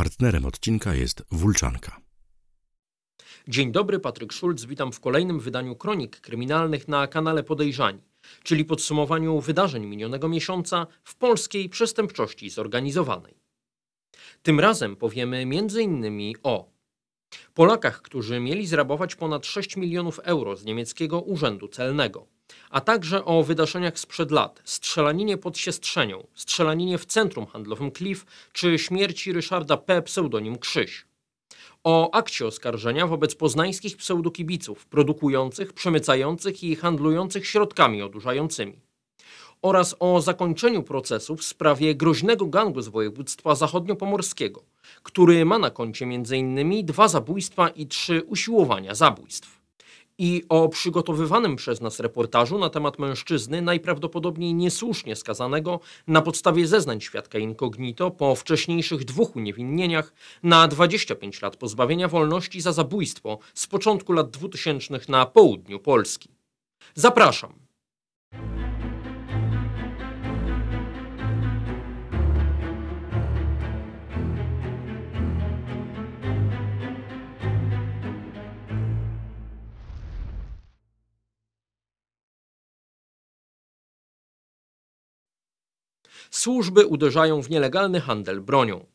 Partnerem odcinka jest Wulczanka. Dzień dobry, Patryk Szulc. Witam w kolejnym wydaniu Kronik Kryminalnych na kanale Podejrzani, czyli podsumowaniu wydarzeń minionego miesiąca w polskiej przestępczości zorganizowanej. Tym razem powiemy m.in. o Polakach, którzy mieli zrabować ponad 6 milionów euro z niemieckiego urzędu celnego – a także o wydarzeniach sprzed lat, strzelaninie pod Siestrzenią, strzelaninie w centrum handlowym Cliff czy śmierci Ryszarda P. pseudonim Krzyś. O akcie oskarżenia wobec poznańskich pseudokibiców produkujących, przemycających i handlujących środkami odurzającymi oraz o zakończeniu procesu w sprawie groźnego gangu z województwa zachodniopomorskiego, który ma na koncie m.in. dwa zabójstwa i trzy usiłowania zabójstw i o przygotowywanym przez nas reportażu na temat mężczyzny, najprawdopodobniej niesłusznie skazanego na podstawie zeznań świadka incognito po wcześniejszych dwóch uniewinnieniach na 25 lat pozbawienia wolności za zabójstwo z początku lat 2000 na południu Polski. Zapraszam. Służby uderzają w nielegalny handel bronią.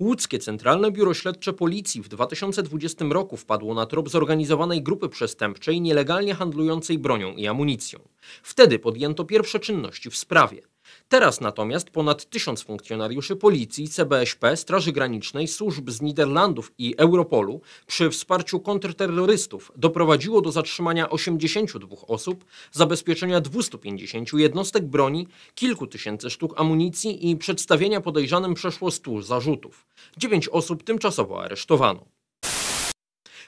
Łódzkie Centralne Biuro Śledcze Policji w 2020 roku wpadło na trop zorganizowanej grupy przestępczej nielegalnie handlującej bronią i amunicją. Wtedy podjęto pierwsze czynności w sprawie. Teraz natomiast ponad tysiąc funkcjonariuszy policji, CBSP, Straży Granicznej, służb z Niderlandów i Europolu przy wsparciu kontrterrorystów doprowadziło do zatrzymania 82 osób, zabezpieczenia 250 jednostek broni, kilku tysięcy sztuk amunicji i przedstawienia podejrzanym przeszło 100 zarzutów. 9 osób tymczasowo aresztowano.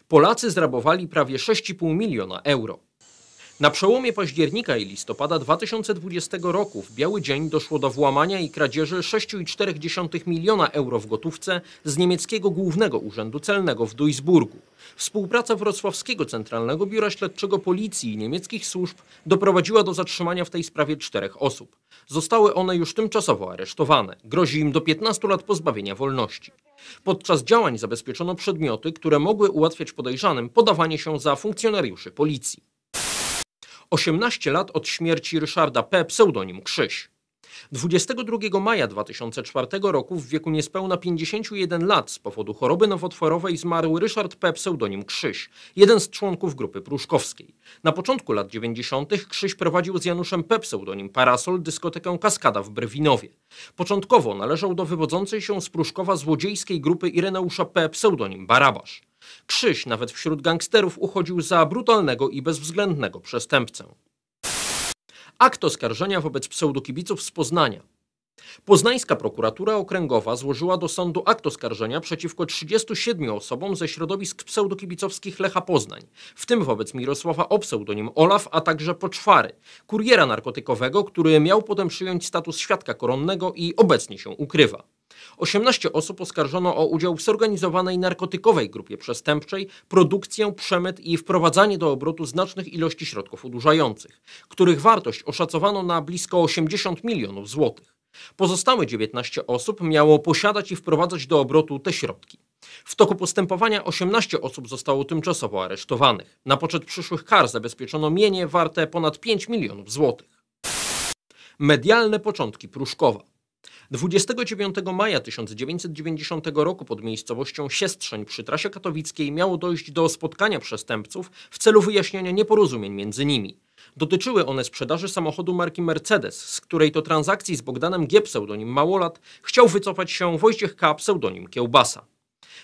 Polacy zrabowali prawie 6,5 miliona euro. Na przełomie października i listopada 2020 roku w Biały Dzień doszło do włamania i kradzieży 6,4 miliona euro w gotówce z niemieckiego Głównego Urzędu Celnego w Duisburgu. Współpraca Wrocławskiego Centralnego Biura Śledczego Policji i niemieckich służb doprowadziła do zatrzymania w tej sprawie czterech osób. Zostały one już tymczasowo aresztowane. Grozi im do 15 lat pozbawienia wolności. Podczas działań zabezpieczono przedmioty, które mogły ułatwiać podejrzanym podawanie się za funkcjonariuszy policji. 18 lat od śmierci Ryszarda P., pseudonim Krzyś. 22 maja 2004 roku w wieku niespełna 51 lat z powodu choroby nowotworowej zmarł Ryszard P. pseudonim Krzyś, jeden z członków grupy pruszkowskiej. Na początku lat 90. Krzyś prowadził z Januszem P. pseudonim Parasol dyskotekę Kaskada w Brwinowie. Początkowo należał do wywodzącej się z Pruszkowa złodziejskiej grupy Ireneusza P. pseudonim Barabasz. Krzyś nawet wśród gangsterów uchodził za brutalnego i bezwzględnego przestępcę. Akt oskarżenia wobec pseudokibiców z Poznania. Poznańska prokuratura okręgowa złożyła do sądu akt oskarżenia przeciwko 37 osobom ze środowisk pseudokibicowskich Lecha Poznań, w tym wobec Mirosława o pseudonim Olaf, a także Poczwary, kuriera narkotykowego, który miał potem przyjąć status świadka koronnego i obecnie się ukrywa. 18 osób oskarżono o udział w zorganizowanej narkotykowej grupie przestępczej, produkcję, przemyt i wprowadzanie do obrotu znacznych ilości środków odurzających, których wartość oszacowano na blisko 80 milionów złotych. Pozostałe 19 osób miało posiadać i wprowadzać do obrotu te środki. W toku postępowania 18 osób zostało tymczasowo aresztowanych. Na poczet przyszłych kar zabezpieczono mienie warte ponad 5 milionów złotych. Medialne początki Pruszkowa. 29 maja 1990 roku pod miejscowością Siestrzeń przy trasie katowickiej miało dojść do spotkania przestępców w celu wyjaśnienia nieporozumień między nimi. Dotyczyły one sprzedaży samochodu marki Mercedes, z której to transakcji z Bogdanem G. pseudonim Małolat chciał wycofać się Wojciech K. pseudonim Kiełbasa.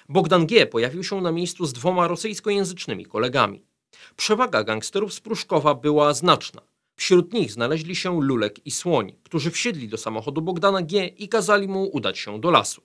Bogdan G. pojawił się na miejscu z dwoma rosyjskojęzycznymi kolegami. Przewaga gangsterów z Pruszkowa była znaczna. Wśród nich znaleźli się Lulek i Słoń, którzy wsiedli do samochodu Bogdana G. i kazali mu udać się do lasu.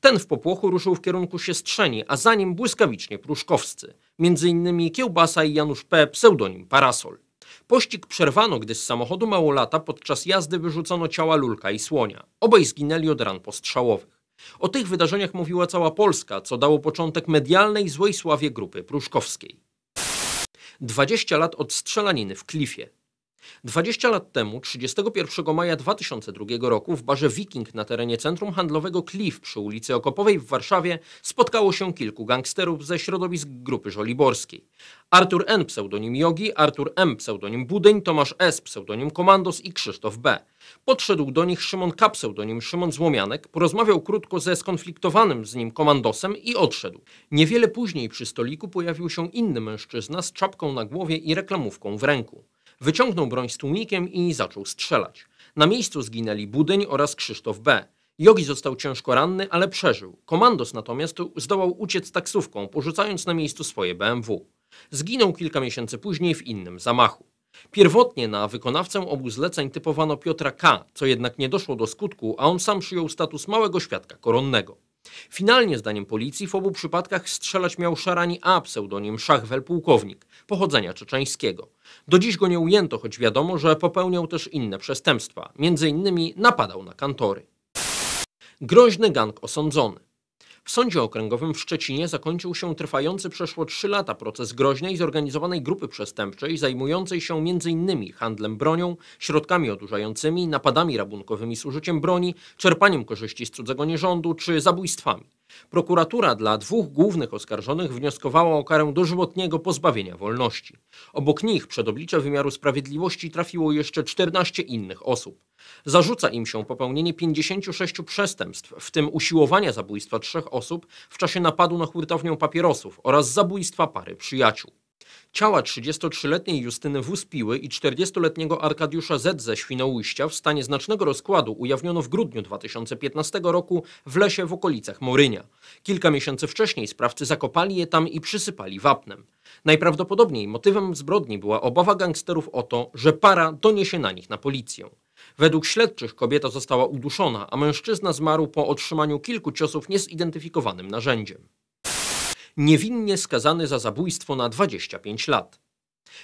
Ten w popłochu ruszył w kierunku Siestrzeni, a za nim błyskawicznie pruszkowscy, między innymi Kiełbasa i Janusz P., pseudonim Parasol. Pościg przerwano, gdy z samochodu małolata podczas jazdy wyrzucono ciała Lulka i Słonia. Obaj zginęli od ran postrzałowych. O tych wydarzeniach mówiła cała Polska, co dało początek medialnej złej sławie grupy pruszkowskiej. 20 lat od strzelaniny w Klifie. 20 lat temu, 31 maja 2002 roku, w barze Wiking na terenie centrum handlowego Cliff przy ulicy Okopowej w Warszawie spotkało się kilku gangsterów ze środowisk grupy żoliborskiej. Artur N. pseudonim Jogi, Artur M. pseudonim Budyń, Tomasz S. pseudonim Komandos i Krzysztof B. Podszedł do nich Szymon K. pseudonim Szymon Złomianek, porozmawiał krótko ze skonfliktowanym z nim komandosem i odszedł. Niewiele później przy stoliku pojawił się inny mężczyzna z czapką na głowie i reklamówką w ręku. Wyciągnął broń z tłumikiem i zaczął strzelać. Na miejscu zginęli Budyń oraz Krzysztof B. Jogi został ciężko ranny, ale przeżył. Komandos natomiast zdołał uciec taksówką, porzucając na miejscu swoje BMW. Zginął kilka miesięcy później w innym zamachu. Pierwotnie na wykonawcę obu zleceń typowano Piotra K., co jednak nie doszło do skutku, a on sam przyjął status małego świadka koronnego. Finalnie, zdaniem policji, w obu przypadkach strzelać miał Szarani A, pseudonim Szachwel Pułkownik, pochodzenia czeczeńskiego. Do dziś go nie ujęto, choć wiadomo, że popełniał też inne przestępstwa, między innymi napadał na kantory. Groźny gang osądzony. W Sądzie Okręgowym w Szczecinie zakończył się trwający przeszło 3 lata proces groźnej zorganizowanej grupy przestępczej zajmującej się m.in. handlem bronią, środkami odurzającymi, napadami rabunkowymi z użyciem broni, czerpaniem korzyści z cudzego nierządu czy zabójstwami. Prokuratura dla dwóch głównych oskarżonych wnioskowała o karę dożywotniego pozbawienia wolności. Obok nich przed oblicze wymiaru sprawiedliwości trafiło jeszcze 14 innych osób. Zarzuca im się popełnienie 56 przestępstw, w tym usiłowania zabójstwa trzech osób w czasie napadu na hurtownię papierosów oraz zabójstwa pary przyjaciół. Ciała 33-letniej Justyny Wuspiły Piły i 40-letniego Arkadiusza Z. ze Świnoujścia w stanie znacznego rozkładu ujawniono w grudniu 2015 roku w lesie w okolicach Morynia. Kilka miesięcy wcześniej sprawcy zakopali je tam i przysypali wapnem. Najprawdopodobniej motywem zbrodni była obawa gangsterów o to, że para doniesie na nich na policję. Według śledczych kobieta została uduszona, a mężczyzna zmarł po otrzymaniu kilku ciosów niezidentyfikowanym narzędziem niewinnie skazany za zabójstwo na 25 lat.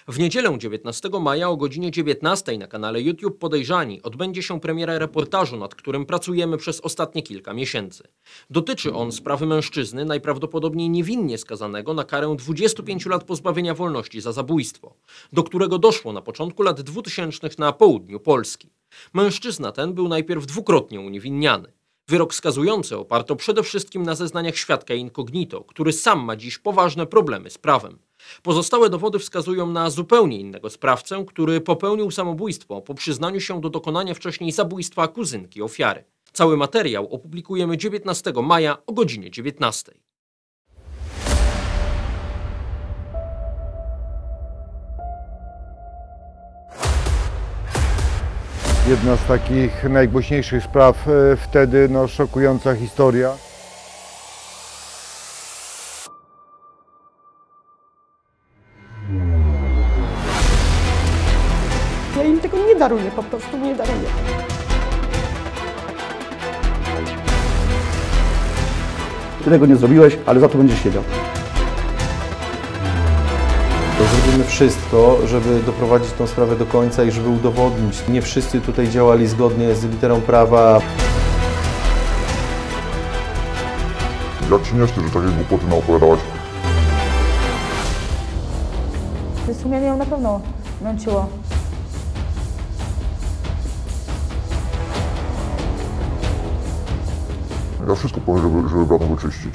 W niedzielę 19 maja o godzinie 19 na kanale YouTube Podejrzani odbędzie się premiera reportażu, nad którym pracujemy przez ostatnie kilka miesięcy. Dotyczy on sprawy mężczyzny, najprawdopodobniej niewinnie skazanego na karę 25 lat pozbawienia wolności za zabójstwo, do którego doszło na początku lat 2000 na południu Polski. Mężczyzna ten był najpierw dwukrotnie uniewinniany. Wyrok skazujący oparto przede wszystkim na zeznaniach świadka incognito, który sam ma dziś poważne problemy z prawem. Pozostałe dowody wskazują na zupełnie innego sprawcę, który popełnił samobójstwo po przyznaniu się do dokonania wcześniej zabójstwa kuzynki ofiary. Cały materiał opublikujemy 19 maja o godzinie 19. Jedna z takich najgłośniejszych spraw e, wtedy, no szokująca historia. Ja im tego nie daruję, po prostu nie daruję. Ty tego nie zrobiłeś, ale za to będziesz siedział. zrobimy wszystko, żeby doprowadzić tą sprawę do końca i żeby udowodnić. Nie wszyscy tutaj działali zgodnie z literą prawa. Jak ci nie chce, że takie głupoty naopowiadałaś? To sumienie ją na pewno męczyło. Ja wszystko powiem, żeby, żeby brata wyczyścić.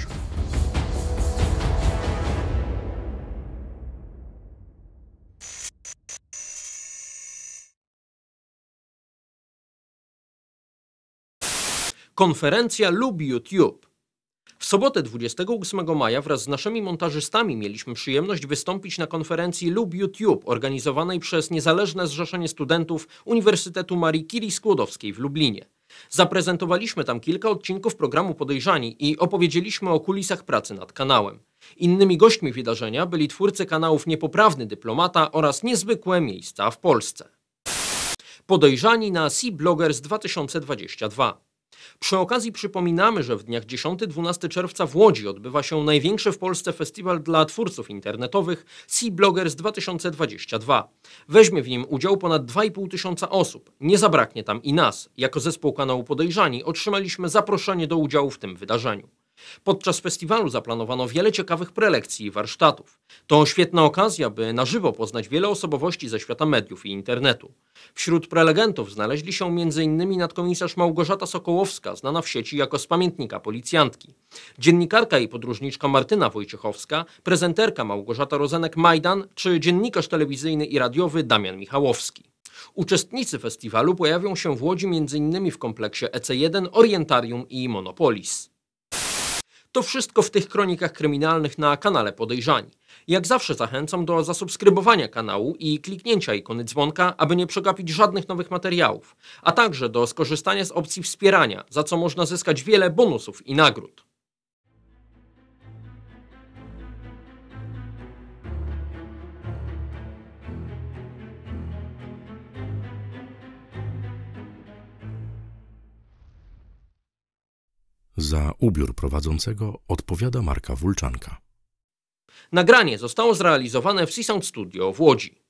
Konferencja lub YouTube. W sobotę 28 maja wraz z naszymi montażystami mieliśmy przyjemność wystąpić na konferencji Lub YouTube organizowanej przez Niezależne Zrzeszenie Studentów Uniwersytetu Marii Curie Skłodowskiej w Lublinie. Zaprezentowaliśmy tam kilka odcinków programu Podejrzani i opowiedzieliśmy o kulisach pracy nad kanałem. Innymi gośćmi wydarzenia byli twórcy kanałów Niepoprawny Dyplomata oraz Niezwykłe Miejsca w Polsce. Podejrzani na Sea Bloggers 2022 przy okazji przypominamy, że w dniach 10-12 czerwca w Łodzi odbywa się największy w Polsce festiwal dla twórców internetowych Sea Bloggers 2022. Weźmie w nim udział ponad 2,5 tysiąca osób. Nie zabraknie tam i nas. Jako zespół kanału Podejrzani otrzymaliśmy zaproszenie do udziału w tym wydarzeniu. Podczas festiwalu zaplanowano wiele ciekawych prelekcji i warsztatów. To świetna okazja, by na żywo poznać wiele osobowości ze świata mediów i internetu. Wśród prelegentów znaleźli się m.in. nadkomisarz Małgorzata Sokołowska, znana w sieci jako pamiętnika policjantki, dziennikarka i podróżniczka Martyna Wojciechowska, prezenterka Małgorzata Rozenek-Majdan czy dziennikarz telewizyjny i radiowy Damian Michałowski. Uczestnicy festiwalu pojawią się w Łodzi m.in. w kompleksie EC1, Orientarium i Monopolis. To wszystko w tych kronikach kryminalnych na kanale Podejrzani. Jak zawsze zachęcam do zasubskrybowania kanału i kliknięcia ikony dzwonka, aby nie przegapić żadnych nowych materiałów, a także do skorzystania z opcji wspierania, za co można zyskać wiele bonusów i nagród. Za ubiór prowadzącego odpowiada Marka Wulczanka. Nagranie zostało zrealizowane w Seasound Studio w Łodzi.